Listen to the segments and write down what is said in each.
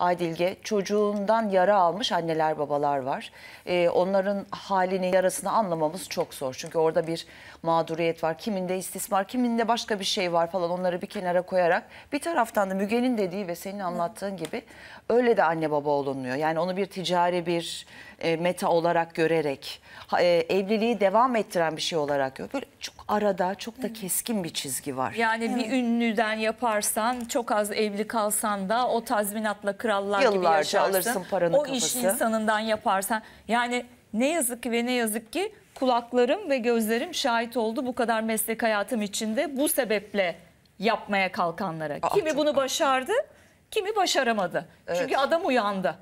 Aydilge çocuğundan yara almış anneler babalar var. E, onların halini yarasını anlamamız çok zor. Çünkü orada bir mağduriyet var. Kiminde istismar, kiminde başka bir şey var falan onları bir kenara koyarak bir taraftan da Müge'nin dediği ve senin anlattığın gibi öyle de anne baba olunmuyor. Yani onu bir ticari bir e, meta olarak görerek e, evliliği devam ettiren bir şey olarak görüp böyle çok arada çok da keskin bir çizgi var. Yani evet. bir ünlüden yaparsan çok az evli kalsan da o tazminatla krallar Yıllarca gibi yaşarsın. alırsın paranı O kafası. iş insanından yaparsan yani ne yazık ki ve ne yazık ki kulaklarım ve gözlerim şahit oldu bu kadar meslek hayatım içinde bu sebeple yapmaya kalkanlara. Aa, kimi bunu başardı, kimi başaramadı. Evet. Çünkü adam uyandı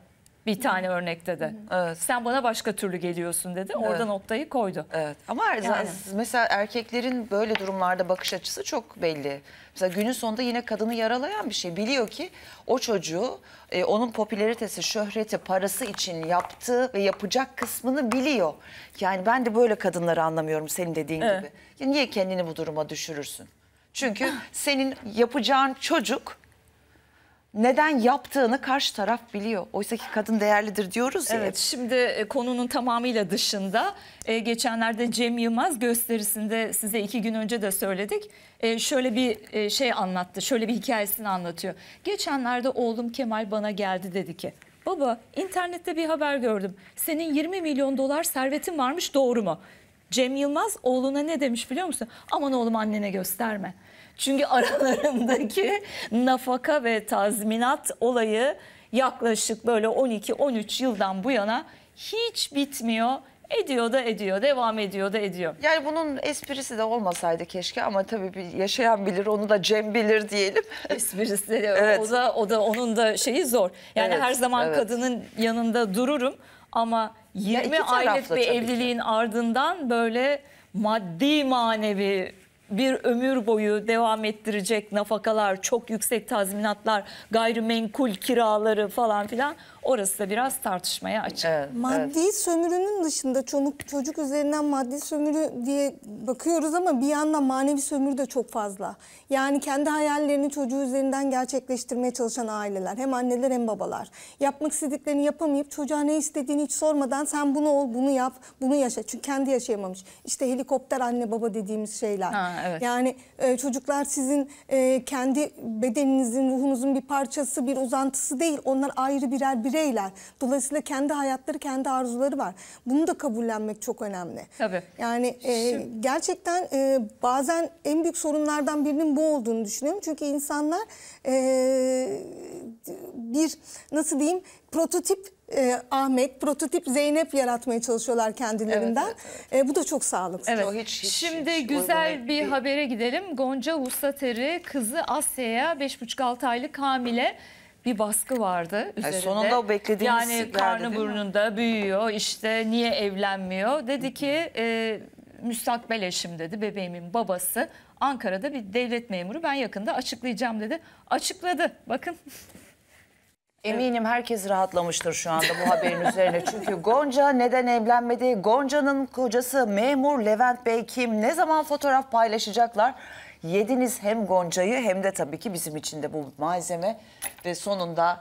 bir tane örnekte de. Evet. Sen bana başka türlü geliyorsun dedi. Orada evet. noktayı koydu. Evet. Ama yani. mesela erkeklerin böyle durumlarda bakış açısı çok belli. Mesela günün sonunda yine kadını yaralayan bir şey. Biliyor ki o çocuğu e, onun popüleritesi şöhreti, parası için yaptığı ve yapacak kısmını biliyor. Yani ben de böyle kadınları anlamıyorum senin dediğin evet. gibi. niye kendini bu duruma düşürürsün? Çünkü senin yapacağın çocuk neden yaptığını karşı taraf biliyor. Oysa ki kadın değerlidir diyoruz ya. Evet şimdi e, konunun tamamıyla dışında e, geçenlerde Cem Yılmaz gösterisinde size iki gün önce de söyledik. E, şöyle bir şey anlattı şöyle bir hikayesini anlatıyor. Geçenlerde oğlum Kemal bana geldi dedi ki baba internette bir haber gördüm. Senin 20 milyon dolar servetin varmış doğru mu? Cem Yılmaz oğluna ne demiş biliyor musun? Aman oğlum annene gösterme. Çünkü aralarındaki nafaka ve tazminat olayı yaklaşık böyle 12-13 yıldan bu yana hiç bitmiyor. Ediyor da ediyor, devam ediyor da ediyor. Yani bunun esprisi de olmasaydı keşke ama tabii bir yaşayan bilir, onu da Cem bilir diyelim. Esprisi de evet. o da o da onun da şeyi zor. Yani evet, her zaman evet. kadının yanında dururum ama 20 aylık bir evliliğin ki. ardından böyle maddi manevi bir ömür boyu devam ettirecek nafakalar, çok yüksek tazminatlar, gayrimenkul kiraları falan filan orası da biraz tartışmaya açık. Evet, maddi evet. sömürünün dışında çocuk, çocuk üzerinden maddi sömürü diye bakıyoruz ama bir yandan manevi sömürü de çok fazla. Yani kendi hayallerini çocuğu üzerinden gerçekleştirmeye çalışan aileler hem anneler hem babalar. Yapmak istediklerini yapamayıp çocuğa ne istediğini hiç sormadan sen bunu ol, bunu yap, bunu yaşa. Çünkü kendi yaşayamamış. İşte helikopter anne baba dediğimiz şeyler. Ha, evet. Yani e, çocuklar sizin e, kendi bedeninizin, ruhunuzun bir parçası, bir uzantısı değil. Onlar ayrı birer birer bireyler. Dolayısıyla kendi hayatları, kendi arzuları var. Bunu da kabullenmek çok önemli. Tabii. Yani e, gerçekten e, bazen en büyük sorunlardan birinin bu olduğunu düşünüyorum. Çünkü insanlar e, bir nasıl diyeyim prototip e, Ahmet, prototip Zeynep yaratmaya çalışıyorlar kendilerinden. Evet, evet, evet. E, bu da çok sağlıksız. Evet. hiç, hiç, Şimdi hiç, güzel bir değil. habere gidelim. Gonca Vustateri kızı Asya'ya 5,5-6 aylık hamile bir baskı vardı üzerinde. Yani sonunda o beklediğimiz Yani karnı burnunda büyüyor işte niye evlenmiyor. Dedi ki e, müstakbel eşim dedi bebeğimin babası Ankara'da bir devlet memuru ben yakında açıklayacağım dedi. Açıkladı bakın. Eminim herkes rahatlamıştır şu anda bu haberin üzerine. Çünkü Gonca neden evlenmedi? Gonca'nın kocası memur Levent Bey kim? Ne zaman fotoğraf paylaşacaklar? Yediniz hem Gonca'yı hem de tabii ki bizim için de bu malzeme. Ve sonunda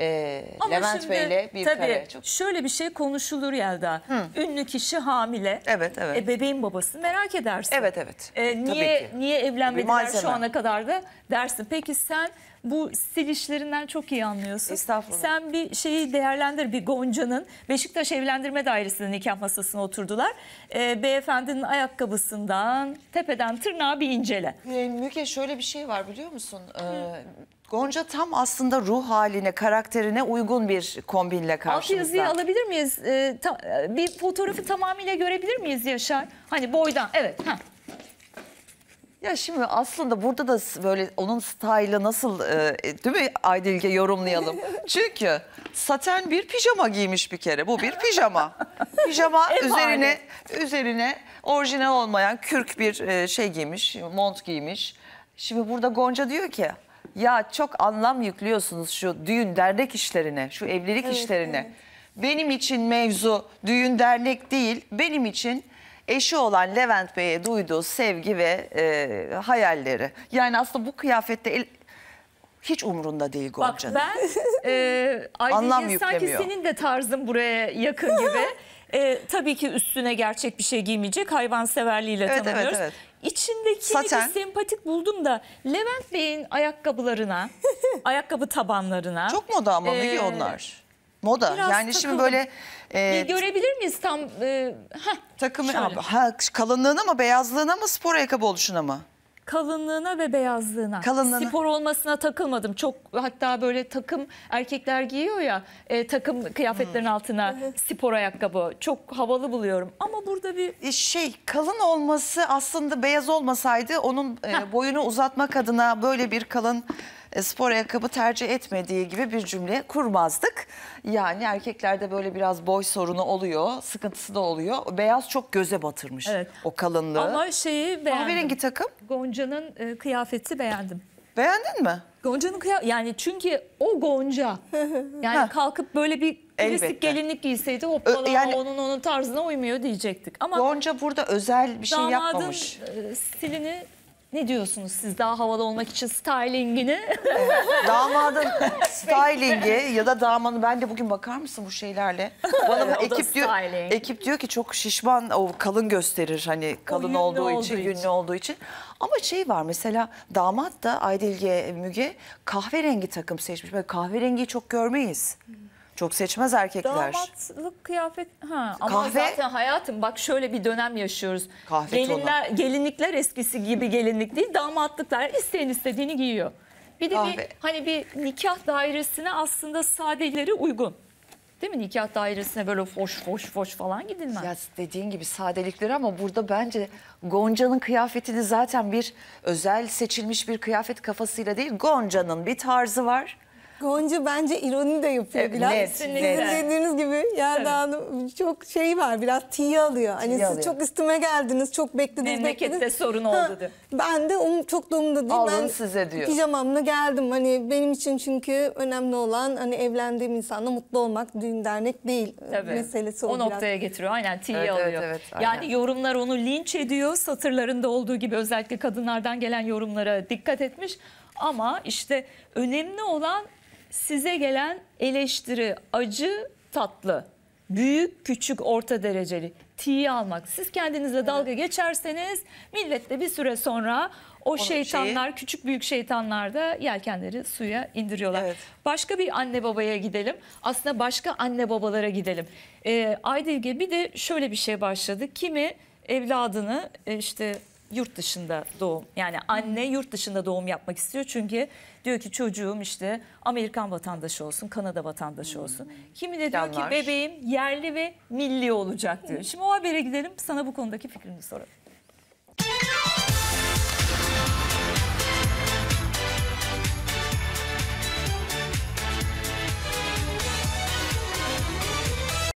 e, Ama Levent Bey ile bir tabii, kare. Çok... Şöyle bir şey konuşulur Yelda. Hı. Ünlü kişi hamile. Evet evet. E, bebeğin babası merak edersin. Evet evet. E, niye niye evlenmediler şu ana kadar da dersin. Peki sen bu stil işlerinden çok iyi anlıyorsun. Estağfurullah. Sen bir şeyi değerlendir. Bir Gonca'nın Beşiktaş Evlendirme Dairesi'nin nikah masasına oturdular. E, beyefendinin ayakkabısından tepeden tırnağa bir incele. E, Müge şöyle bir şey var biliyor musun? E, Gonca tam aslında ruh haline, karakterine uygun bir kombinle karşımızda. Altyazıyı alabilir miyiz? Ee, ta, e, bir fotoğrafı tamamıyla görebilir miyiz Yaşar? Hani boydan, evet. Heh. Ya şimdi aslında burada da böyle onun style'ı nasıl e, e, değil mi Aydilge yorumlayalım. Çünkü saten bir pijama giymiş bir kere. Bu bir pijama. Pijama üzerine üzerine orijinal olmayan kürk bir e, şey giymiş, mont giymiş. Şimdi burada Gonca diyor ki ya çok anlam yüklüyorsunuz şu düğün dernek işlerine, şu evlilik evet, işlerine. Evet. Benim için mevzu düğün dernek değil, benim için eşi olan Levent Bey'e duyduğu sevgi ve e, hayalleri. Yani aslında bu kıyafette el, hiç umurunda değil Gonca'nın. Bak ben e, Aydin Anlam sanki senin de tarzın buraya yakın gibi. E, tabii ki üstüne gerçek bir şey giymeyecek. Hayvanseverliğiyle evet, tanımlıyoruz. Evet, evet. İçindeki Saten. sempatik buldum da Levent Bey'in ayakkabılarına, ayakkabı tabanlarına. Çok moda ama ee, Müge onlar. Moda. Biraz yani takıldım. şimdi böyle... E, görebilir miyiz tam... E, heh, takımı, ha, kalınlığına mı, beyazlığına mı, spor ayakkabı oluşuna mı? kalınlığına ve beyazlığına. Kalınlığına. Spor olmasına takılmadım. Çok hatta böyle takım erkekler giyiyor ya e, takım kıyafetlerin hmm. altına spor ayakkabı. Çok havalı buluyorum. Ama burada bir... E, şey kalın olması aslında beyaz olmasaydı onun e, boyunu uzatmak adına böyle bir kalın e, spor ayakkabı tercih etmediği gibi bir cümle kurmazdık. Yani erkeklerde böyle biraz boy sorunu oluyor, sıkıntısı da oluyor. Beyaz çok göze batırmış evet. o kalınlığı. Ama şeyi beğendim. Kahverengi takım. Gonca'nın e, kıyafeti beğendim. Beğendin mi? Gonca'nın kıyafeti yani çünkü o Gonca. Yani kalkıp böyle bir klasik gelinlik giyseydi hoppala yani, onun onun tarzına uymuyor diyecektik. Ama Gonca burada özel bir şey yapmamış. Damadın e, stilini ne diyorsunuz siz daha havalı olmak için stylingini? Damadın stylingi ya da damanı ben de bugün bakar mısın bu şeylerle? Bana bu ekip diyor ekip diyor ki çok şişman o kalın gösterir hani kalın olduğu, olduğu için, için, günlü olduğu için. Ama şey var mesela damat da Aydilge Müge kahverengi takım seçmiş. Böyle kahverengiyi çok görmeyiz. Hmm. Çok seçmez erkekler. Damatlık kıyafet ha ama Kahve? zaten hayatım bak şöyle bir dönem yaşıyoruz. Kahve Gelinler gelinlikler eskisi gibi gelinlik değil. Damatlıklar isteyen istediğini giyiyor. Bir de bir hani bir nikah dairesine aslında sadeleri uygun. Değil mi? Nikah dairesine böyle foş foş foş falan gidilmez. Ya dediğin gibi sadelikleri ama burada bence Gonca'nın kıyafetini zaten bir özel seçilmiş bir kıyafet kafasıyla değil Gonca'nın bir tarzı var. Gonca bence ironi de yapıyor evet, biraz. Net, Sizin net. dediğiniz gibi Yelda Hanım çok şey var biraz tiye alıyor. Hani tiye siz alıyor. çok üstüme geldiniz, çok beklediniz, Memlekette beklediniz. sorun oldu ha, diyor. Ben de um, çok da umurumda değil. Alın ben size diyor. Pijamamla geldim. Hani benim için çünkü önemli olan hani evlendiğim insanla mutlu olmak düğün dernek değil e, Tabii. meselesi o, o biraz. noktaya getiriyor. Aynen tiye evet, alıyor. Evet, evet, aynen. Yani yorumlar onu linç ediyor. Satırlarında olduğu gibi özellikle kadınlardan gelen yorumlara dikkat etmiş. Ama işte önemli olan size gelen eleştiri acı tatlı. Büyük, küçük, orta dereceli tiye almak. Siz kendinizle dalga geçerseniz millet bir süre sonra o şeytanlar, şeyi... küçük büyük şeytanlar da yelkenleri suya indiriyorlar. Evet. Başka bir anne babaya gidelim. Aslında başka anne babalara gidelim. Ee, Aydilge bir de şöyle bir şey başladı. Kimi evladını e, işte yurt dışında doğum yani anne yurt dışında doğum yapmak istiyor çünkü diyor ki çocuğum işte Amerikan vatandaşı olsun Kanada vatandaşı hmm. olsun. Kimi de diyor ki bebeğim yerli ve milli olacak diyor. Hmm. Şimdi o habere gidelim sana bu konudaki fikrini soralım.